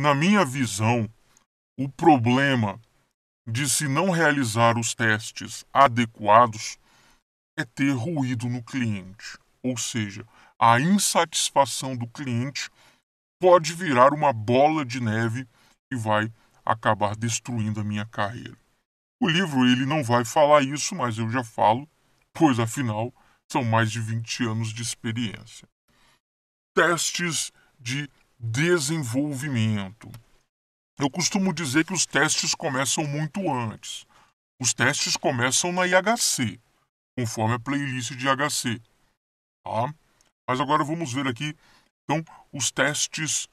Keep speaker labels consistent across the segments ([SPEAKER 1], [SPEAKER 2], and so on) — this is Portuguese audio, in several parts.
[SPEAKER 1] Na minha visão, o problema de se não realizar os testes adequados é ter ruído no cliente, ou seja, a insatisfação do cliente pode virar uma bola de neve e vai acabar destruindo a minha carreira. O livro ele não vai falar isso, mas eu já falo, pois afinal são mais de 20 anos de experiência. Testes de desenvolvimento. Eu costumo dizer que os testes começam muito antes. Os testes começam na IHC, conforme a playlist de IHC. Tá? Mas agora vamos ver aqui então os testes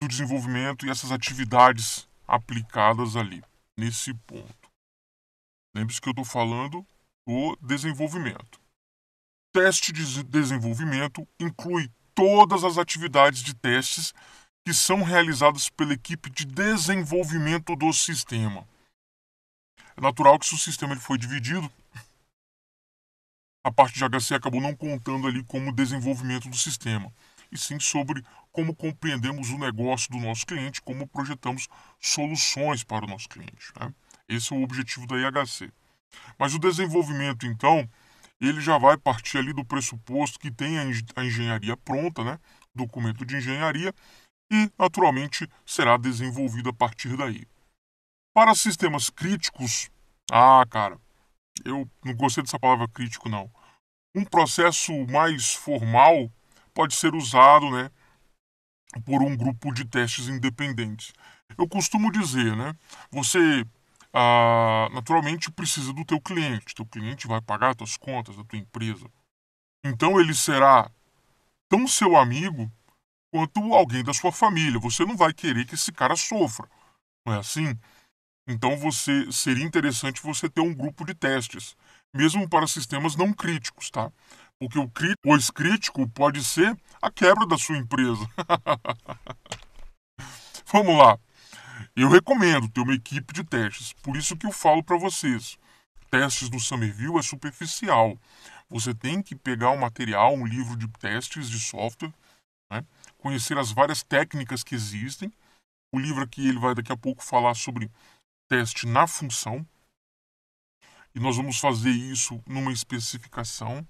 [SPEAKER 1] do desenvolvimento e essas atividades aplicadas ali, nesse ponto. Lembre-se que eu estou falando do desenvolvimento. Teste de desenvolvimento inclui todas as atividades de testes que são realizadas pela equipe de desenvolvimento do sistema. É natural que se o sistema ele foi dividido, a parte de HC acabou não contando ali como desenvolvimento do sistema, e sim sobre como compreendemos o negócio do nosso cliente, como projetamos soluções para o nosso cliente. Né? Esse é o objetivo da IHC. Mas o desenvolvimento, então, ele já vai partir ali do pressuposto que tem a engenharia pronta, né? documento de engenharia, e naturalmente será desenvolvido a partir daí. Para sistemas críticos, ah, cara, eu não gostei dessa palavra crítico não. Um processo mais formal pode ser usado, né, por um grupo de testes independentes. Eu costumo dizer, né, você ah, naturalmente precisa do teu cliente. Teu cliente vai pagar as tuas contas da tua empresa. Então ele será tão seu amigo quanto alguém da sua família. Você não vai querer que esse cara sofra, não é assim? Então você seria interessante você ter um grupo de testes, mesmo para sistemas não críticos, tá? Porque o cri... pois crítico pode ser a quebra da sua empresa. Vamos lá. Eu recomendo ter uma equipe de testes, por isso que eu falo para vocês. Testes do Summerview é superficial. Você tem que pegar um material, um livro de testes de software, né? conhecer as várias técnicas que existem. O livro aqui ele vai daqui a pouco falar sobre teste na função. E nós vamos fazer isso numa especificação.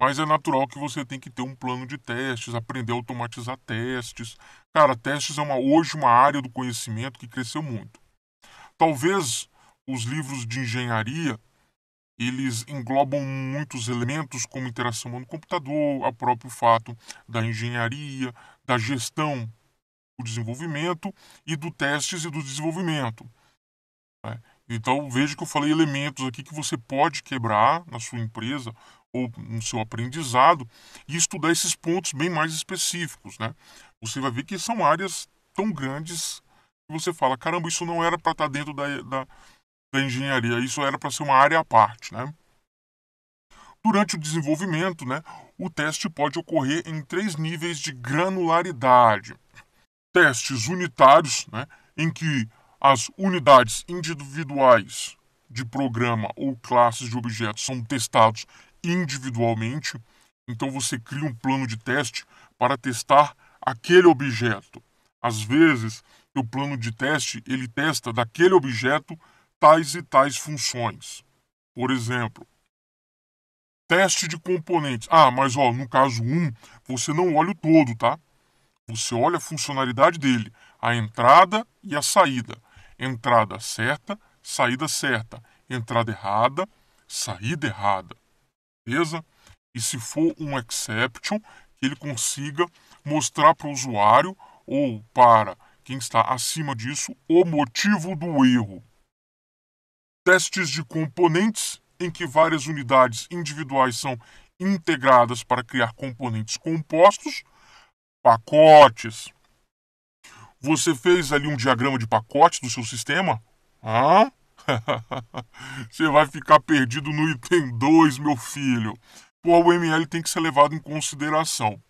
[SPEAKER 1] Mas é natural que você tem que ter um plano de testes, aprender a automatizar testes. Cara, testes é uma, hoje uma área do conhecimento que cresceu muito. Talvez os livros de engenharia eles englobam muitos elementos como interação no computador, o próprio fato da engenharia, da gestão, do desenvolvimento e do testes e do desenvolvimento. Né? Então veja que eu falei elementos aqui que você pode quebrar na sua empresa ou no seu aprendizado e estudar esses pontos bem mais específicos, né? Você vai ver que são áreas tão grandes que você fala, caramba, isso não era para estar tá dentro da, da, da engenharia, isso era para ser uma área à parte, né? Durante o desenvolvimento, né, o teste pode ocorrer em três níveis de granularidade. Testes unitários, né, em que as unidades individuais de programa ou classes de objetos são testados individualmente. Então você cria um plano de teste para testar aquele objeto. Às vezes, o plano de teste ele testa daquele objeto tais e tais funções. Por exemplo, teste de componentes. Ah, mas ó, no caso 1, você não olha o todo, tá? Você olha a funcionalidade dele, a entrada e a saída. Entrada certa, saída certa. Entrada errada, saída errada despesa e se for um exception, que ele consiga mostrar para o usuário ou para quem está acima disso o motivo do erro. Testes de componentes em que várias unidades individuais são integradas para criar componentes compostos, pacotes. Você fez ali um diagrama de pacotes do seu sistema? Ah? Você vai ficar perdido no item 2, meu filho. Pô, o ML tem que ser levado em consideração.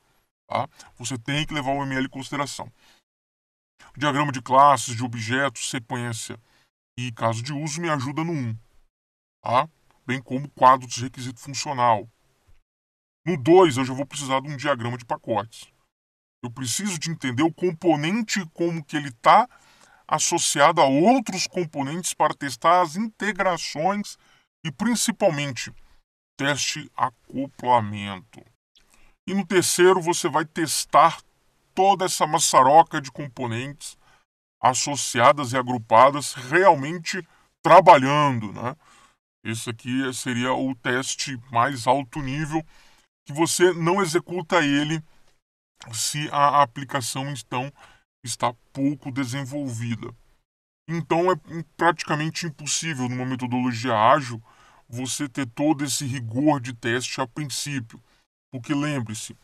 [SPEAKER 1] Tá? Você tem que levar o ML em consideração. O diagrama de classes, de objetos, sequência e caso de uso me ajuda no 1. Tá? Bem como o quadro de requisito funcional. No 2, eu já vou precisar de um diagrama de pacotes. Eu preciso de entender o componente como que ele está associado a outros componentes para testar as integrações e principalmente teste acoplamento. E no terceiro você vai testar toda essa maçaroca de componentes associadas e agrupadas realmente trabalhando, né? Esse aqui seria o teste mais alto nível que você não executa ele se a aplicação então está pouco desenvolvida. Então é praticamente impossível numa metodologia ágil você ter todo esse rigor de teste a princípio. Porque lembre-se,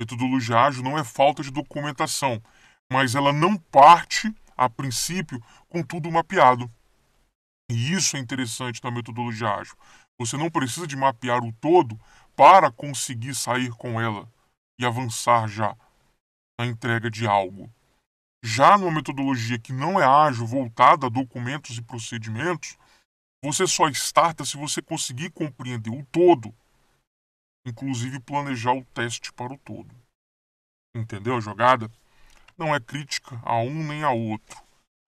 [SPEAKER 1] metodologia ágil não é falta de documentação, mas ela não parte a princípio com tudo mapeado. E isso é interessante na metodologia ágil. Você não precisa de mapear o todo para conseguir sair com ela e avançar já na entrega de algo. Já numa metodologia que não é ágil, voltada a documentos e procedimentos, você só starta se você conseguir compreender o todo, inclusive planejar o teste para o todo. Entendeu a jogada? Não é crítica a um nem a outro,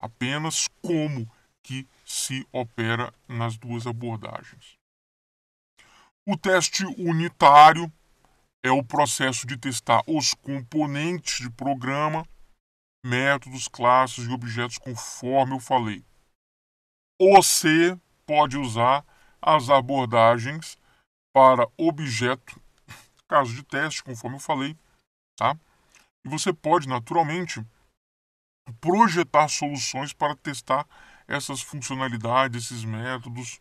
[SPEAKER 1] apenas como que se opera nas duas abordagens. O teste unitário é o processo de testar os componentes de programa métodos, classes e objetos conforme eu falei. Você pode usar as abordagens para objeto, caso de teste, conforme eu falei, tá? E você pode, naturalmente, projetar soluções para testar essas funcionalidades, esses métodos.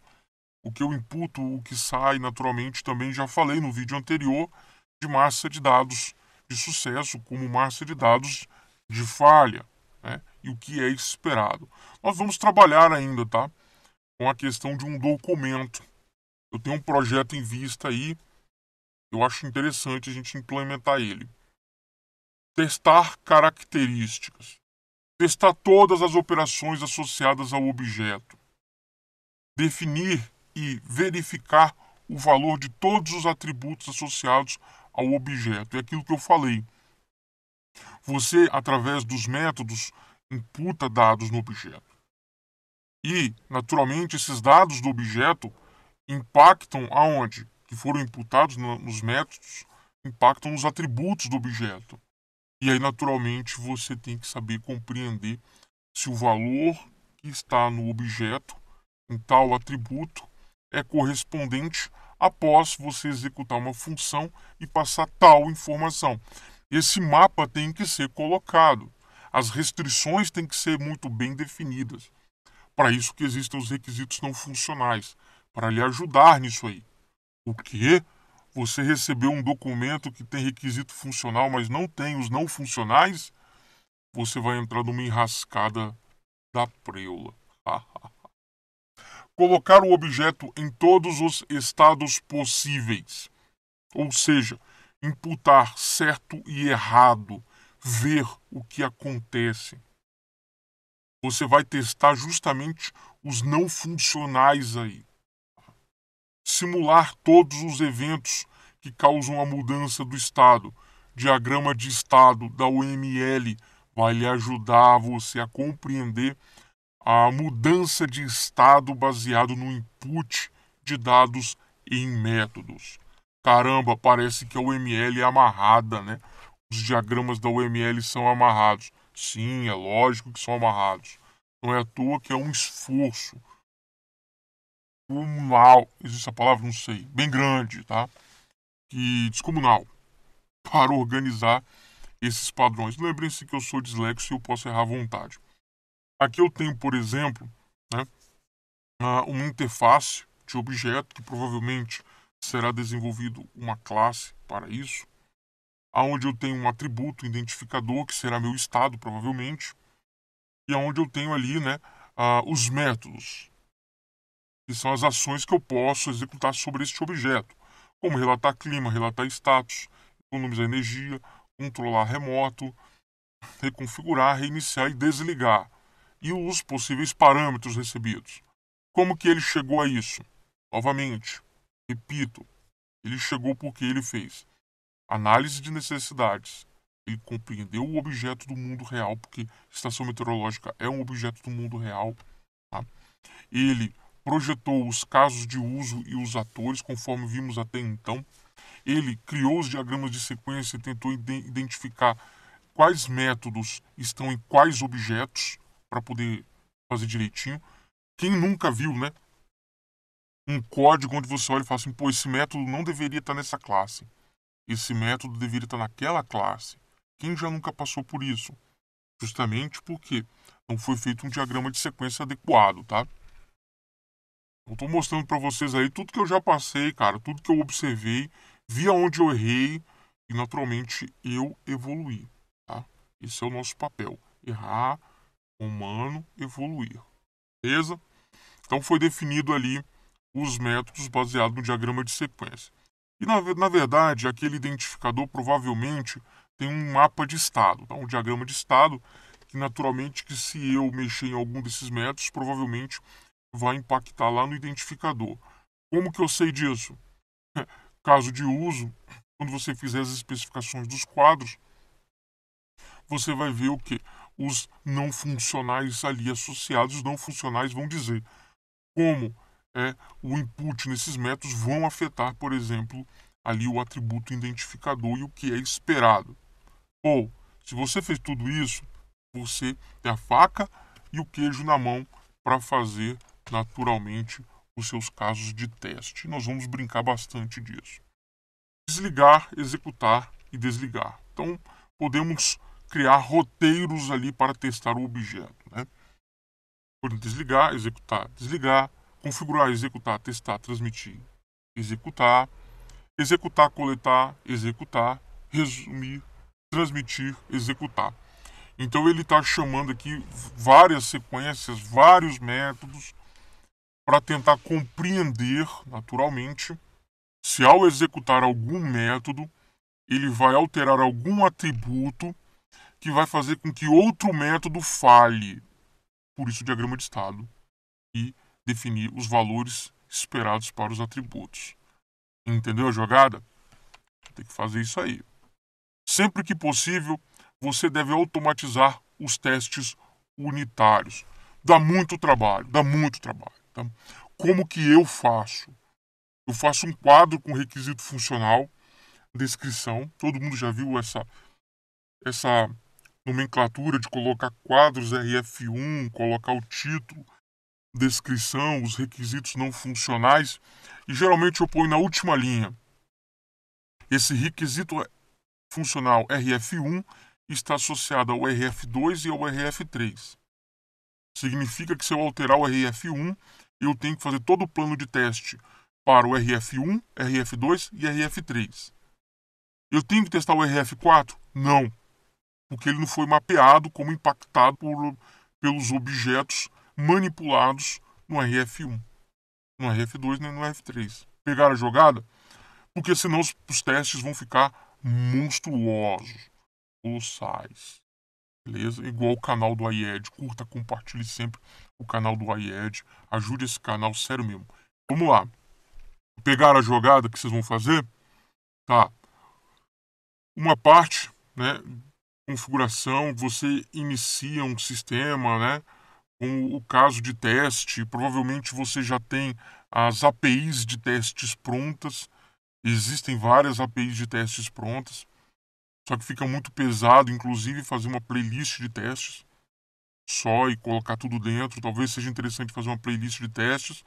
[SPEAKER 1] O que eu imputo, o que sai, naturalmente, também já falei no vídeo anterior de massa de dados de sucesso, como massa de dados de falha né, e o que é esperado. Nós vamos trabalhar ainda, tá? Com a questão de um documento. Eu tenho um projeto em vista aí. Eu acho interessante a gente implementar ele. Testar características. Testar todas as operações associadas ao objeto. Definir e verificar o valor de todos os atributos associados ao objeto. É aquilo que eu falei. Você, através dos métodos, imputa dados no objeto. E, naturalmente, esses dados do objeto impactam aonde? Que foram imputados nos métodos, impactam nos atributos do objeto. E aí, naturalmente, você tem que saber compreender se o valor que está no objeto, em tal atributo, é correspondente após você executar uma função e passar tal informação. Esse mapa tem que ser colocado. As restrições têm que ser muito bem definidas. Para isso que existem os requisitos não funcionais, para lhe ajudar nisso aí. O que? Você recebeu um documento que tem requisito funcional, mas não tem os não funcionais? Você vai entrar numa enrascada da preula. Colocar o objeto em todos os estados possíveis. Ou seja, imputar certo e errado, ver o que acontece. Você vai testar justamente os não funcionais aí. Simular todos os eventos que causam a mudança do estado. Diagrama de estado da OML vai lhe ajudar você a compreender a mudança de estado baseado no input de dados em métodos. Caramba, parece que a UML é amarrada, né? Os diagramas da UML são amarrados. Sim, é lógico que são amarrados. Não é à toa que é um esforço mal Existe a palavra? Não sei. Bem grande, tá? Que descomunal. Para organizar esses padrões. Lembrem-se que eu sou dislexo e eu posso errar à vontade. Aqui eu tenho, por exemplo, né, ah, uma interface de objeto que provavelmente será desenvolvido uma classe para isso, aonde eu tenho um atributo identificador que será meu estado provavelmente, e aonde eu tenho ali, né, uh, os métodos que são as ações que eu posso executar sobre este objeto, como relatar clima, relatar status, economizar energia, controlar remoto, reconfigurar, reiniciar e desligar, e os possíveis parâmetros recebidos. Como que ele chegou a isso? Novamente, Repito, ele chegou porque ele fez análise de necessidades. Ele compreendeu o objeto do mundo real, porque estação meteorológica é um objeto do mundo real. Tá? Ele projetou os casos de uso e os atores, conforme vimos até então. Ele criou os diagramas de sequência e tentou identificar quais métodos estão em quais objetos para poder fazer direitinho. Quem nunca viu, né? um código onde você olha e fala assim, pô, esse método não deveria estar tá nessa classe. Esse método deveria estar tá naquela classe. Quem já nunca passou por isso? Justamente porque não foi feito um diagrama de sequência adequado, tá? Eu tô mostrando para vocês aí tudo que eu já passei, cara, tudo que eu observei, vi aonde eu errei e naturalmente eu evoluí, tá? Esse é o nosso papel, errar, humano, evoluir. Beleza? Então foi definido ali os métodos baseados no diagrama de sequência. E, na, na verdade, aquele identificador provavelmente tem um mapa de estado, tá? um diagrama de estado, que naturalmente que se eu mexer em algum desses métodos, provavelmente vai impactar lá no identificador. Como que eu sei disso? Caso de uso, quando você fizer as especificações dos quadros, você vai ver o que os não funcionais ali associados, os não funcionais vão dizer como é, o input nesses métodos vão afetar, por exemplo, ali o atributo identificador e o que é esperado. Ou, se você fez tudo isso, você tem a faca e o queijo na mão para fazer naturalmente os seus casos de teste. Nós vamos brincar bastante disso. Desligar, executar e desligar. Então, podemos criar roteiros ali para testar o objeto. Né? desligar, executar, desligar, configurar, executar, testar, transmitir, executar, executar, coletar, executar, resumir, transmitir, executar. Então ele está chamando aqui várias sequências, vários métodos para tentar compreender naturalmente se ao executar algum método ele vai alterar algum atributo que vai fazer com que outro método falhe. Por isso o diagrama de estado e definir os valores esperados para os atributos. Entendeu a jogada? Tem que fazer isso aí. Sempre que possível, você deve automatizar os testes unitários. Dá muito trabalho, dá muito trabalho. Tá? Como que eu faço? Eu faço um quadro com requisito funcional, descrição. Todo mundo já viu essa essa nomenclatura de colocar quadros RF1, colocar o título, descrição, os requisitos não funcionais, e geralmente eu ponho na última linha. Esse requisito é funcional RF1 está associado ao RF2 e ao RF3. Significa que se eu alterar o RF1, eu tenho que fazer todo o plano de teste para o RF1, RF2 e RF3. Eu tenho que testar o RF4? Não, porque ele não foi mapeado como impactado por, pelos objetos manipulados no RF1, no RF2 nem né, no RF3. Pegaram a jogada? Porque senão os, os testes vão ficar monstruosos, colossais. Beleza? Igual o canal do IED. Curta, compartilhe sempre o canal do IED. Ajude esse canal, sério mesmo. Vamos lá. Pegaram a jogada que vocês vão fazer? Tá. Uma parte, né? Configuração, você inicia um sistema, né? com o caso de teste. Provavelmente você já tem as APIs de testes prontas. Existem várias APIs de testes prontas. Só que fica muito pesado, inclusive, fazer uma playlist de testes só e colocar tudo dentro. Talvez seja interessante fazer uma playlist de testes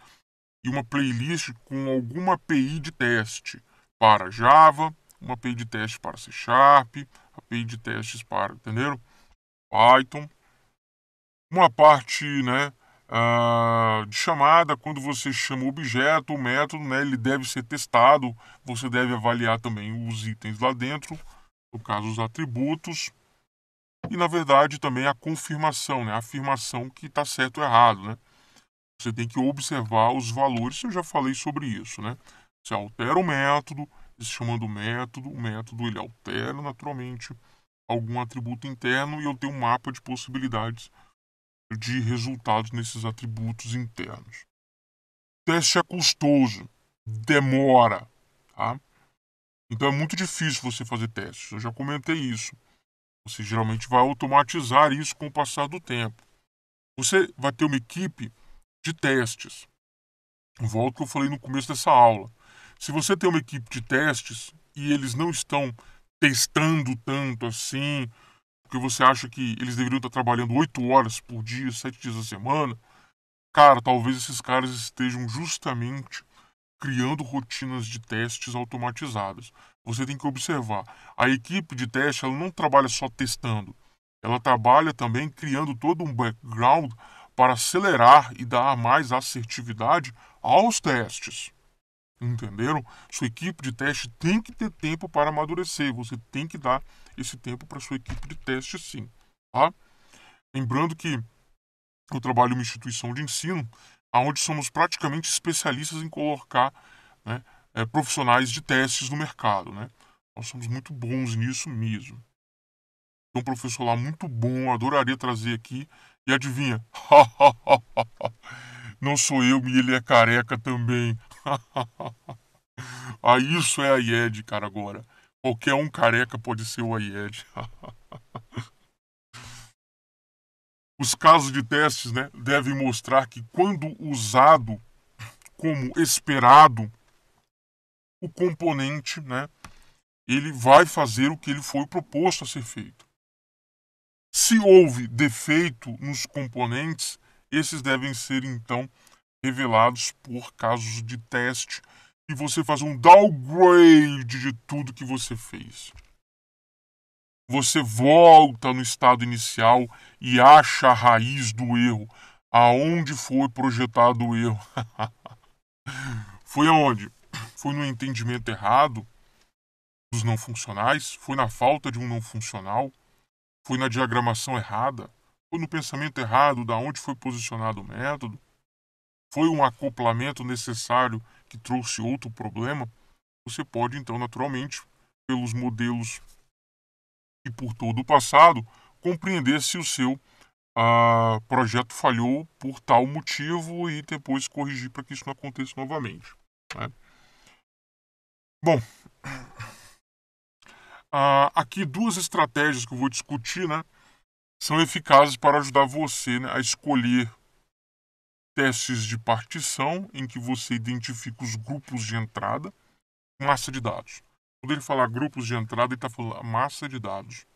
[SPEAKER 1] e uma playlist com alguma API de teste para Java, uma API de teste para C Sharp, API de testes para, entenderam? Python uma parte né, uh, de chamada, quando você chama o objeto, o método, né, ele deve ser testado, você deve avaliar também os itens lá dentro, no caso os atributos, e na verdade também a confirmação, né, a afirmação que está certo ou errado. Né? Você tem que observar os valores, eu já falei sobre isso. Né? Você altera o método, chamando método, o método ele altera naturalmente algum atributo interno e eu tenho um mapa de possibilidades de resultados nesses atributos internos. O teste é custoso, demora, tá? Então é muito difícil você fazer testes. Eu já comentei isso. Você geralmente vai automatizar isso com o passar do tempo. Você vai ter uma equipe de testes. Volto ao que eu falei no começo dessa aula. Se você tem uma equipe de testes e eles não estão testando tanto assim, porque você acha que eles deveriam estar trabalhando 8 horas por dia, 7 dias a semana, cara, talvez esses caras estejam justamente criando rotinas de testes automatizadas. Você tem que observar, a equipe de teste ela não trabalha só testando, ela trabalha também criando todo um background para acelerar e dar mais assertividade aos testes. Entenderam? Sua equipe de teste tem que ter tempo para amadurecer. Você tem que dar esse tempo para sua equipe de teste, sim. Tá? Lembrando que eu trabalho em uma instituição de ensino, onde somos praticamente especialistas em colocar né, é, profissionais de testes no mercado. Né? Nós somos muito bons nisso mesmo. Tem um professor lá muito bom, adoraria trazer aqui. E adivinha? Não sou eu e ele é careca também. ah, isso é a IED, cara, agora. Qualquer um careca pode ser o IED. Os casos de testes né, devem mostrar que, quando usado como esperado, o componente né, ele vai fazer o que ele foi proposto a ser feito. Se houve defeito nos componentes, esses devem ser então revelados por casos de teste e você faz um downgrade de tudo que você fez. Você volta no estado inicial e acha a raiz do erro, aonde foi projetado o erro. foi aonde? Foi no entendimento errado dos não funcionais? Foi na falta de um não funcional? Foi na diagramação errada? Foi no pensamento errado da onde foi posicionado o método? foi um acoplamento necessário que trouxe outro problema, você pode então naturalmente, pelos modelos e por todo o passado, compreender se o seu ah, projeto falhou por tal motivo e depois corrigir para que isso não aconteça novamente. Né? Bom, ah, aqui duas estratégias que eu vou discutir, né? São eficazes para ajudar você né, a escolher testes de partição, em que você identifica os grupos de entrada, massa de dados. Quando ele falar grupos de entrada, ele está falando massa de dados,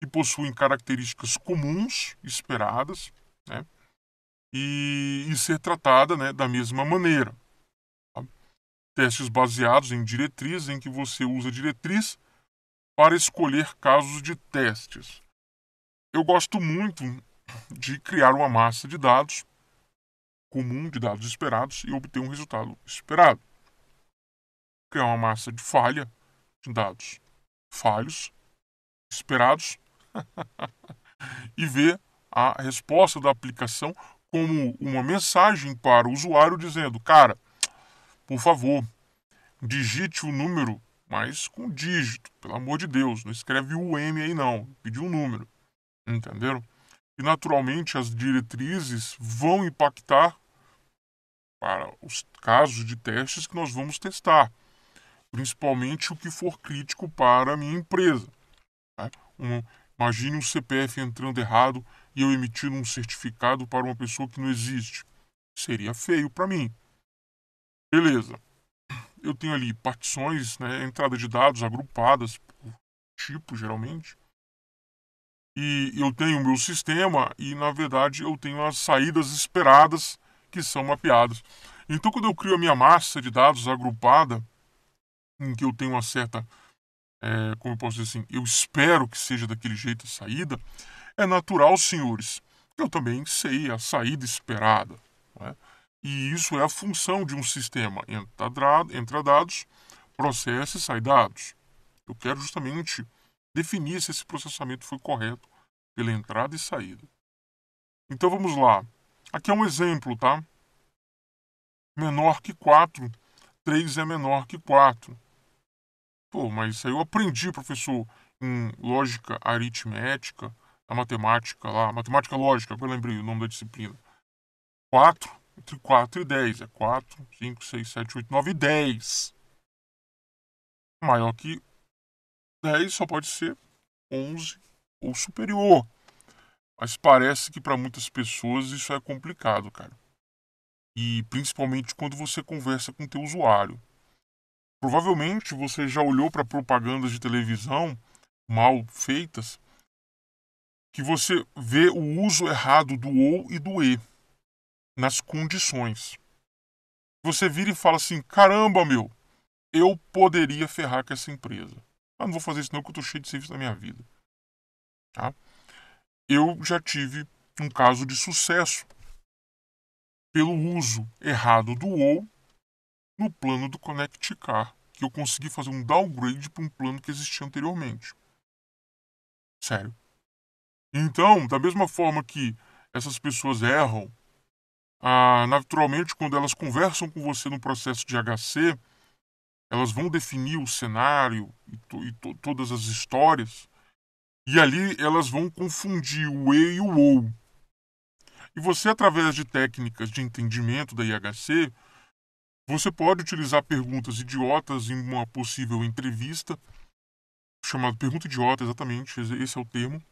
[SPEAKER 1] que possuem características comuns, esperadas, né? e, e ser tratada né, da mesma maneira. Tá? Testes baseados em diretriz, em que você usa diretriz para escolher casos de testes. Eu gosto muito de criar uma massa de dados comum de dados esperados e obter um resultado esperado. Criar é uma massa de falha de dados falhos esperados e ver a resposta da aplicação como uma mensagem para o usuário dizendo: cara, por favor, digite o número, mas com dígito, pelo amor de Deus, não escreve o M aí não, pediu um número, entenderam? E naturalmente as diretrizes vão impactar para os casos de testes que nós vamos testar, principalmente o que for crítico para a minha empresa. Né? Um, imagine um CPF entrando errado e eu emitindo um certificado para uma pessoa que não existe. Seria feio para mim. Beleza. Eu tenho ali partições, né, entrada de dados agrupadas por tipo, geralmente. E eu tenho o meu sistema e, na verdade, eu tenho as saídas esperadas que são mapeadas. Então, quando eu crio a minha massa de dados agrupada, em que eu tenho uma certa, é, como eu posso dizer assim, eu espero que seja daquele jeito a saída, é natural, senhores, que eu também sei a saída esperada. É? E isso é a função de um sistema: entra dados, processa e sai dados. Eu quero justamente definir se esse processamento foi correto pela entrada e saída. Então vamos lá. Aqui é um exemplo, tá? Menor que 4. 3 é menor que 4. Pô, mas isso aí eu aprendi, professor, em lógica aritmética, a matemática lá, matemática lógica, eu lembrei o nome da disciplina. 4, entre 4 e 10, é 4, 5, 6, 7, 8, 9 e 10. Maior que 10 só pode ser 11 ou superior. Mas parece que para muitas pessoas isso é complicado, cara. E principalmente quando você conversa com o teu usuário. Provavelmente você já olhou para propagandas de televisão mal feitas que você vê o uso errado do ou e do e nas condições. Você vira e fala assim: caramba, meu, eu poderia ferrar com essa empresa. Mas não vou fazer isso, não, que eu estou cheio de serviço na minha vida. Tá? eu já tive um caso de sucesso pelo uso errado do OU no plano do Connect Car, que eu consegui fazer um downgrade para um plano que existia anteriormente. Sério. Então, da mesma forma que essas pessoas erram, ah, naturalmente, quando elas conversam com você no processo de HC, elas vão definir o cenário e, to e to todas as histórias e ali elas vão confundir o E e o OU. E você, através de técnicas de entendimento da IHC, você pode utilizar perguntas idiotas em uma possível entrevista, chamada pergunta idiota, exatamente, esse é o termo,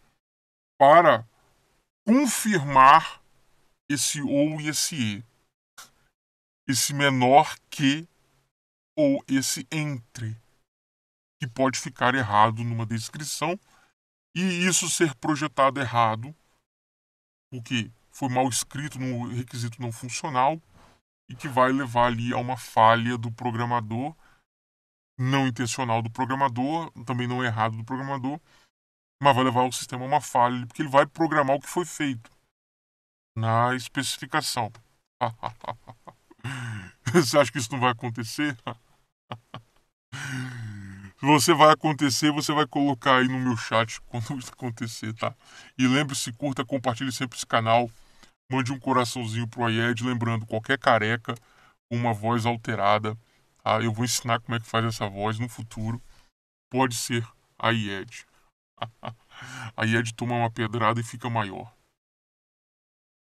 [SPEAKER 1] para confirmar esse ou e esse e, esse menor que ou esse entre, que pode ficar errado numa descrição e isso ser projetado errado, o que foi mal escrito no requisito não funcional e que vai levar ali a uma falha do programador, não intencional do programador, também não errado do programador, mas vai levar o sistema a uma falha porque ele vai programar o que foi feito na especificação. Você acha que isso não vai acontecer? você vai acontecer, você vai colocar aí no meu chat quando isso acontecer, tá? E lembre-se, curta, compartilhe sempre esse canal. Mande um coraçãozinho pro Ayed, lembrando, qualquer careca com uma voz alterada, tá? Eu vou ensinar como é que faz essa voz no futuro. Pode ser a Ayed. a Ayed toma uma pedrada e fica maior.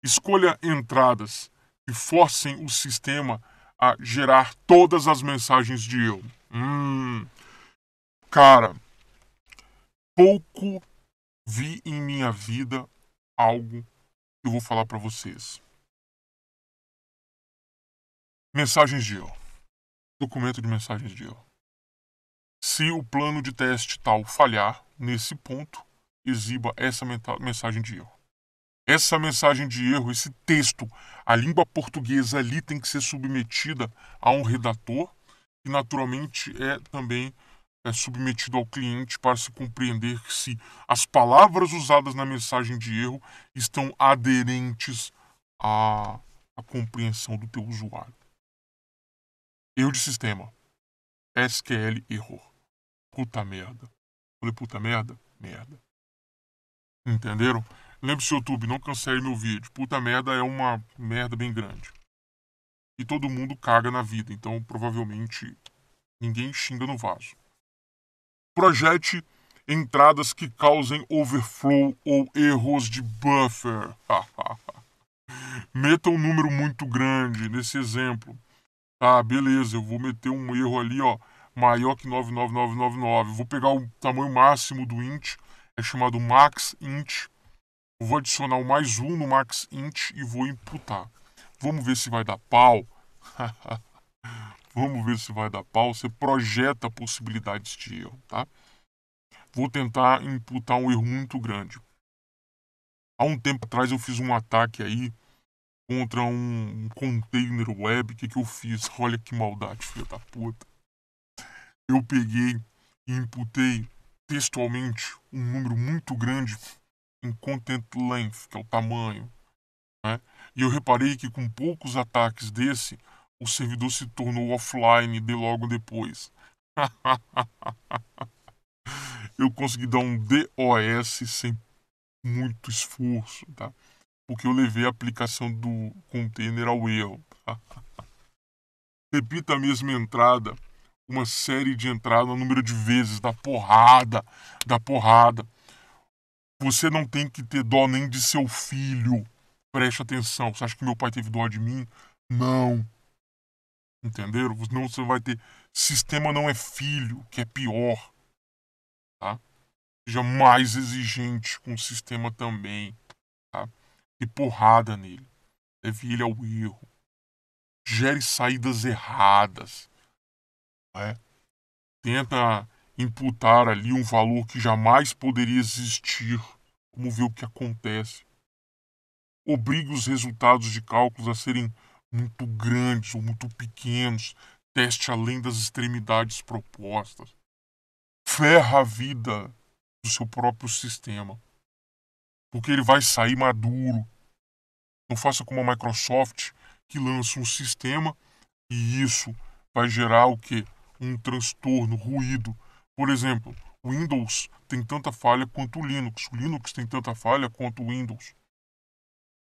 [SPEAKER 1] Escolha entradas que forcem o sistema a gerar todas as mensagens de eu. Hum. Cara, pouco vi em minha vida algo que eu vou falar para vocês. Mensagens de eu. Documento de mensagens de eu. Se o plano de teste tal falhar nesse ponto, exiba essa mensagem de erro. Essa mensagem de erro, esse texto, a língua portuguesa ali tem que ser submetida a um redator, que naturalmente é também é submetido ao cliente para se compreender se as palavras usadas na mensagem de erro estão aderentes à, à compreensão do teu usuário. Erro de sistema. SQL erro. Puta merda. Falei puta merda? Merda. Entenderam? Lembre-se, YouTube, não cancele meu vídeo. Puta merda é uma merda bem grande. E todo mundo caga na vida, então provavelmente ninguém xinga no vaso. Projete entradas que causem overflow ou erros de buffer. Meta um número muito grande nesse exemplo. Ah, beleza, eu vou meter um erro ali, ó, maior que 99999. Vou pegar o tamanho máximo do int, é chamado max int. Vou adicionar o mais um no max int e vou imputar. Vamos ver se vai dar pau. vamos ver se vai dar pau, você projeta possibilidades de erro, tá? Vou tentar imputar um erro muito grande. Há um tempo atrás eu fiz um ataque aí contra um container web. O que, que eu fiz? Olha que maldade, filha da puta. Eu peguei e imputei textualmente um número muito grande em content length, que é o tamanho. Né? E eu reparei que com poucos ataques desse, o servidor se tornou offline de logo depois. eu consegui dar um DOS sem muito esforço, tá? Porque eu levei a aplicação do container ao erro. Tá? Repita a mesma entrada, uma série de entradas, um número de vezes, da porrada, da porrada. Você não tem que ter dó nem de seu filho. Preste atenção. Você acha que meu pai teve dó de mim? Não. Entenderam? Não, você vai ter. Sistema não é filho, que é pior. Tá? Seja mais exigente com o sistema também. Tá? E porrada nele. Leve ele ao erro. Gere saídas erradas. Né? Tenta imputar ali um valor que jamais poderia existir. Vamos ver o que acontece. Obrigue os resultados de cálculos a serem muito grandes ou muito pequenos, teste além das extremidades propostas. Ferra a vida do seu próprio sistema, porque ele vai sair maduro. Não faça como a Microsoft, que lança um sistema e isso vai gerar o que? Um transtorno, ruído. Por exemplo, o Windows tem tanta falha quanto o Linux. O Linux tem tanta falha quanto o Windows.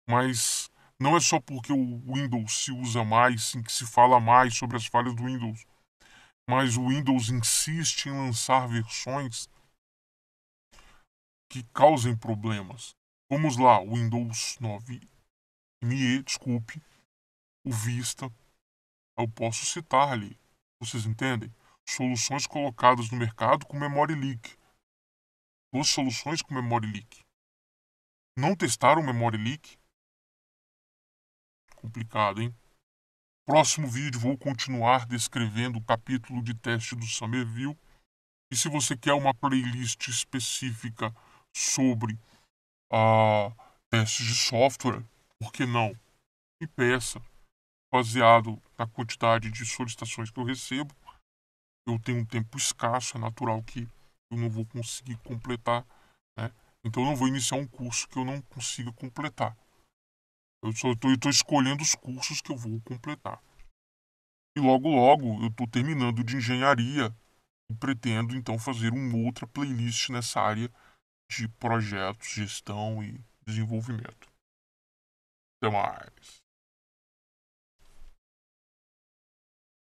[SPEAKER 1] Mas não é só porque o Windows se usa mais, sim, que se fala mais sobre as falhas do Windows, mas o Windows insiste em lançar versões que causem problemas. Vamos lá, o Windows 9 ME, desculpe, o Vista, eu posso citar ali, vocês entendem? Soluções colocadas no mercado com memory leak. Duas soluções com memory leak. Não testaram memory leak complicado, hein? Próximo vídeo vou continuar descrevendo o capítulo de teste do Somerville. E se você quer uma playlist específica sobre a ah, testes de software, por que não? Me peça. Baseado na quantidade de solicitações que eu recebo, eu tenho um tempo escasso, é natural que eu não vou conseguir completar. Né? Então, eu não vou iniciar um curso que eu não consiga completar. Eu estou escolhendo os cursos que eu vou completar. E logo, logo, eu estou terminando de engenharia e pretendo então fazer uma outra playlist nessa área de projetos, gestão e desenvolvimento. Até mais.